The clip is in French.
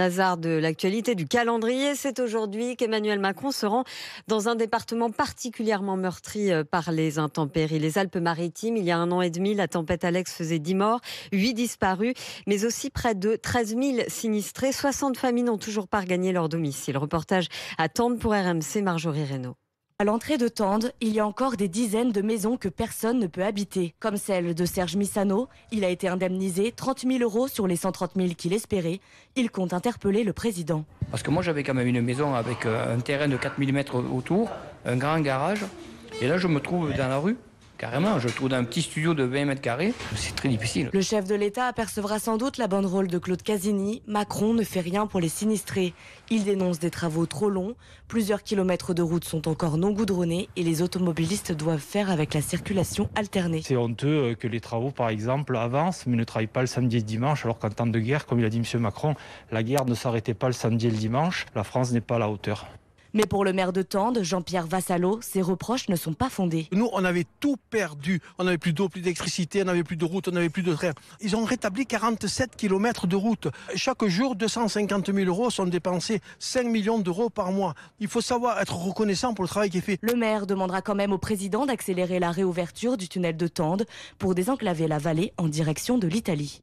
hasard de l'actualité du calendrier, c'est aujourd'hui qu'Emmanuel Macron se rend dans un département particulièrement meurtri euh, par les intempéries, les Alpes-Maritimes. Il y a un an et demi, la tempête Alex faisait 10 morts, 8 disparus, mais aussi près de 13 000 sinistrés. 60 familles n'ont toujours pas regagné leur domicile. Reportage à Tende pour RMC, Marjorie Reynaud. À l'entrée de Tende, il y a encore des dizaines de maisons que personne ne peut habiter, comme celle de Serge Missano. Il a été indemnisé 30 000 euros sur les 130 000 qu'il espérait. Il compte interpeller le président. Parce que moi j'avais quand même une maison avec euh, un terrain de 000 mètres autour, un grand garage, et là je me trouve dans la rue Carrément, je trouve un petit studio de 20 mètres carrés, c'est très difficile. Le chef de l'État apercevra sans doute la rôle de Claude Casini. Macron ne fait rien pour les sinistrés. Il dénonce des travaux trop longs. Plusieurs kilomètres de route sont encore non goudronnés et les automobilistes doivent faire avec la circulation alternée. C'est honteux euh, que les travaux, par exemple, avancent mais ne travaillent pas le samedi et le dimanche, alors qu'en temps de guerre, comme il a dit M. Macron, la guerre ne s'arrêtait pas le samedi et le dimanche. La France n'est pas à la hauteur. Mais pour le maire de Tende, Jean-Pierre Vassallo, ces reproches ne sont pas fondés. Nous, on avait tout perdu. On n'avait plus d'eau, plus d'électricité, on n'avait plus de route, on n'avait plus de train. Ils ont rétabli 47 km de route. Chaque jour, 250 000 euros sont dépensés, 5 millions d'euros par mois. Il faut savoir être reconnaissant pour le travail qui est fait. Le maire demandera quand même au président d'accélérer la réouverture du tunnel de Tende pour désenclaver la vallée en direction de l'Italie.